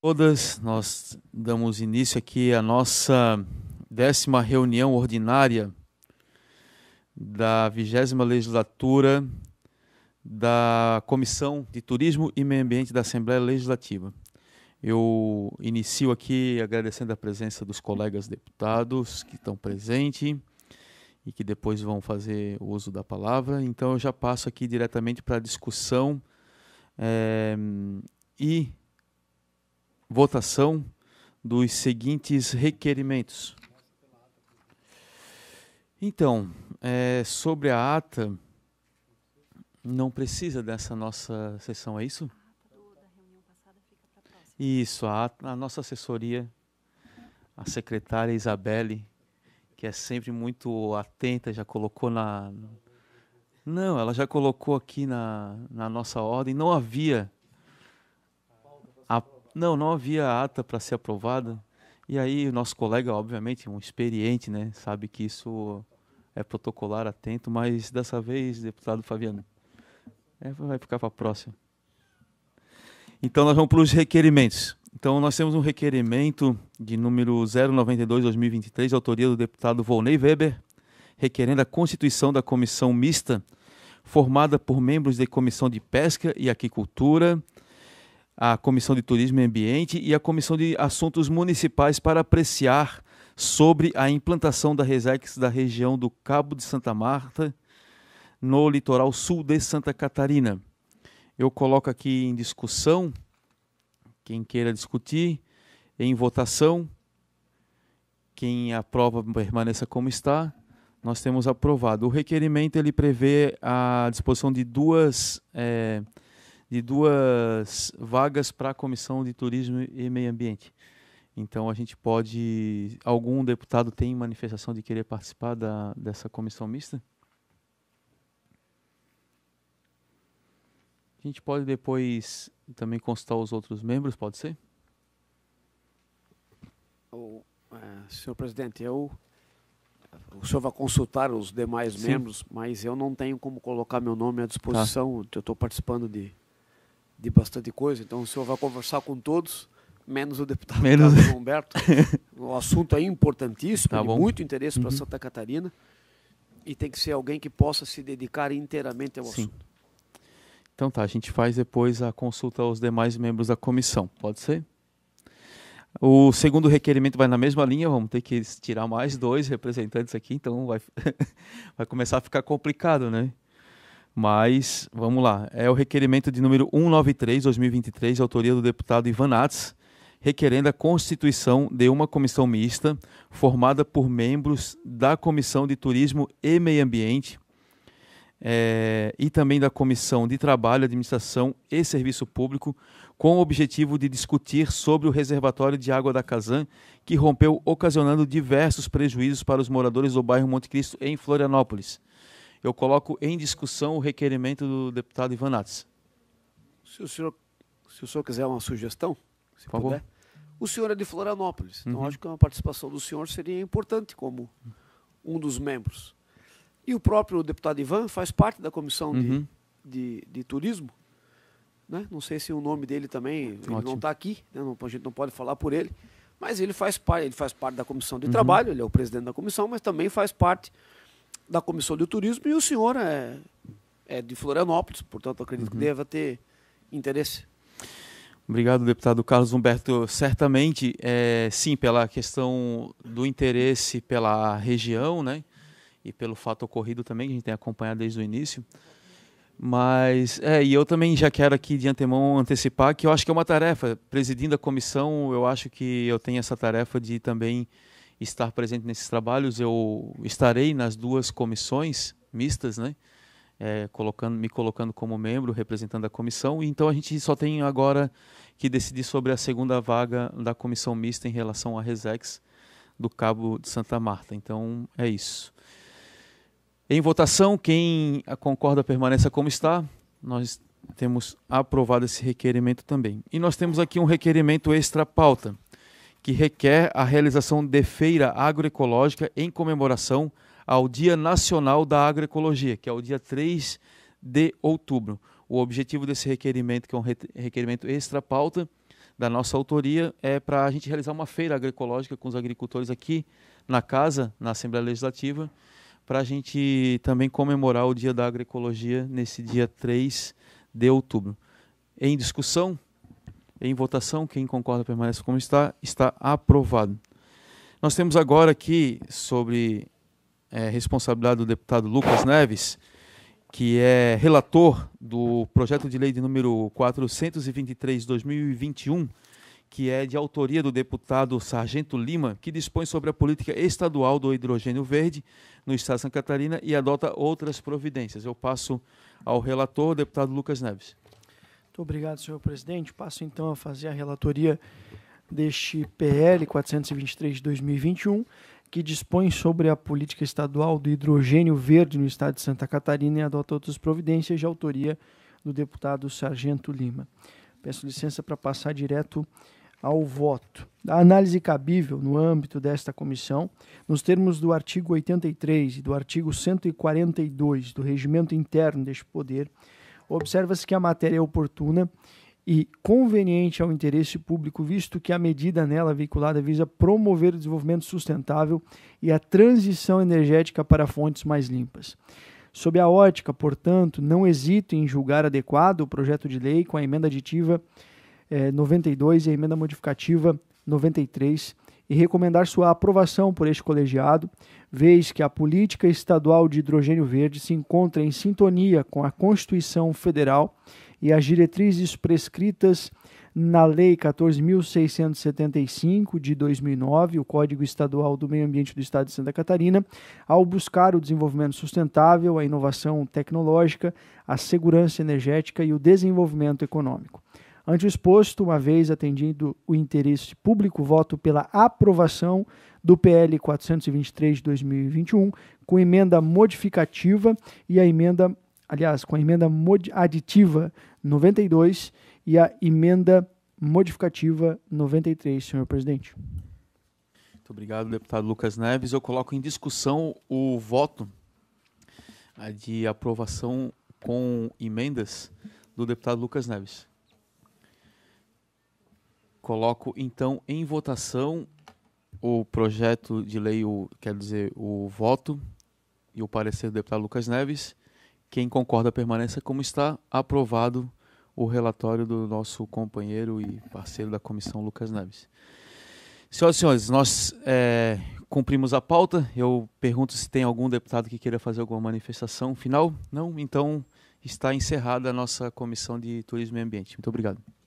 todas, nós damos início aqui à nossa décima reunião ordinária da vigésima legislatura da Comissão de Turismo e Meio Ambiente da Assembleia Legislativa. Eu inicio aqui agradecendo a presença dos colegas deputados que estão presentes e que depois vão fazer uso da palavra. Então, eu já passo aqui diretamente para a discussão é, e votação dos seguintes requerimentos. Então, é, sobre a ata, não precisa dessa nossa sessão, é isso? Isso, a, a nossa assessoria, a secretária Isabelle, que é sempre muito atenta, já colocou na. Não, ela já colocou aqui na, na nossa ordem. Não havia não, não havia ata para ser aprovada. E aí o nosso colega, obviamente, um experiente, né, sabe que isso é protocolar, atento, mas dessa vez, deputado Fabiano, é, vai ficar para a próxima. Então nós vamos para os requerimentos. Então nós temos um requerimento de número 092/2023, autoria do deputado Volney Weber, requerendo a constituição da comissão mista formada por membros da Comissão de Pesca e Aquicultura, a Comissão de Turismo e Ambiente e a Comissão de Assuntos Municipais para apreciar sobre a implantação da Resex da região do Cabo de Santa Marta no litoral sul de Santa Catarina. Eu coloco aqui em discussão, quem queira discutir, em votação, quem aprova permaneça como está. Nós temos aprovado. O requerimento ele prevê a disposição de duas. É, de duas vagas para a Comissão de Turismo e Meio Ambiente. Então a gente pode. Algum deputado tem manifestação de querer participar da, dessa comissão mista? A gente pode depois também consultar os outros membros, pode ser? O, é, senhor presidente, eu. O senhor vai consultar os demais Sim. membros, mas eu não tenho como colocar meu nome à disposição. Tá. Eu estou participando de, de bastante coisa, então o senhor vai conversar com todos, menos o deputado menos... Humberto. o assunto é importantíssimo, tá de é muito interesse uhum. para Santa Catarina, e tem que ser alguém que possa se dedicar inteiramente ao Sim. assunto. Então tá, a gente faz depois a consulta aos demais membros da comissão, pode ser? O segundo requerimento vai na mesma linha, vamos ter que tirar mais dois representantes aqui, então vai, vai começar a ficar complicado, né? Mas vamos lá, é o requerimento de número 193/2023, autoria do deputado Ivan Nats, requerendo a constituição de uma comissão mista formada por membros da Comissão de Turismo e Meio Ambiente é, e também da Comissão de Trabalho, Administração e Serviço Público, com o objetivo de discutir sobre o reservatório de água da Casan que rompeu, ocasionando diversos prejuízos para os moradores do bairro Monte Cristo em Florianópolis eu coloco em discussão o requerimento do deputado Ivan Nats. Se o senhor, se o senhor quiser uma sugestão, se Por puder. Favor. O senhor é de Florianópolis, então uhum. então acho que uma participação do senhor seria importante como um dos membros. E o próprio deputado Ivan faz parte da comissão uhum. de, de, de, turismo. Né? Não sei se o nome dele também, ele não está aqui, né? não, a gente não pode falar por ele, mas ele faz parte, ele faz parte da comissão de uhum. trabalho, ele é o presidente da comissão, mas também faz parte da Comissão de Turismo e o senhor é, é de Florianópolis, portanto acredito uhum. que deva ter interesse. Obrigado, deputado Carlos Humberto. Certamente, é, sim, pela questão do interesse pela região, né? E pelo fato ocorrido também, que a gente tem acompanhado desde o início. Mas, é, e eu também já quero aqui de antemão antecipar que eu acho que é uma tarefa, presidindo a comissão, eu acho que eu tenho essa tarefa de também estar presente nesses trabalhos. Eu estarei nas duas comissões mistas, né? É, colocando, me colocando como membro, representando a comissão. E então a gente só tem agora que decidir sobre a segunda vaga da comissão mista em relação à Resex do Cabo de Santa Marta. Então é isso. Em votação, quem concorda permaneça como está. Nós temos aprovado esse requerimento também. E nós temos aqui um requerimento extra pauta que requer a realização de feira agroecológica em comemoração ao Dia Nacional da Agroecologia, que é o dia 3 de outubro. O objetivo desse requerimento, que é um requerimento extra-pauta da nossa autoria, é para a gente realizar uma feira agroecológica com os agricultores aqui na casa, na Assembleia Legislativa, para a gente também comemorar o Dia da Agroecologia nesse dia 3 de outubro. Em discussão, em votação, quem concorda permanece como está. Está aprovado. Nós temos agora aqui sobre é, responsabilidade do deputado Lucas Neves, que é relator do projeto de lei de número 423-2021, que é de autoria do deputado Sargento Lima, que dispõe sobre a política estadual do hidrogênio verde no estado de Santa Catarina e adota outras providências. Eu passo ao relator, deputado Lucas Neves. Muito obrigado, senhor presidente. Passo então a fazer a relatoria deste PL 423 de 2021, que dispõe sobre a política estadual do hidrogênio verde no estado de Santa Catarina e adota outras providências de autoria do deputado Sargento Lima. Peço licença para passar direto ao voto. A análise cabível no âmbito desta comissão, nos termos do artigo 83 e do artigo 142 do regimento interno deste poder, observa-se que a matéria é oportuna e conveniente ao interesse público, visto que a medida nela veiculada visa promover o desenvolvimento sustentável e a transição energética para fontes mais limpas. Sob a ótica, portanto, não hesito em julgar adequado o projeto de lei com a emenda aditiva eh, 92 e a emenda modificativa 93 e recomendar sua aprovação por este colegiado, vez que a política estadual de hidrogênio verde se encontra em sintonia com a Constituição Federal e as diretrizes prescritas na Lei 14.675 de 2009, o Código Estadual do Meio Ambiente do Estado de Santa Catarina, ao buscar o desenvolvimento sustentável, a inovação tecnológica, a segurança energética e o desenvolvimento econômico. Ante o exposto, uma vez atendido o interesse público, voto pela aprovação do PL 423 de 2021, com emenda modificativa e a emenda, aliás, com a emenda aditiva 92 e a emenda modificativa 93, senhor presidente. Muito obrigado, deputado Lucas Neves. Eu coloco em discussão o voto de aprovação com emendas do deputado Lucas Neves. Coloco então em votação o projeto de lei, o, quer dizer, o voto e o parecer do deputado Lucas Neves. Quem concorda permaneça como está. Aprovado o relatório do nosso companheiro e parceiro da comissão, Lucas Neves. Senhoras e senhores, nós é, cumprimos a pauta. Eu pergunto se tem algum deputado que queira fazer alguma manifestação final. Não? Então está encerrada a nossa comissão de turismo e ambiente. Muito obrigado.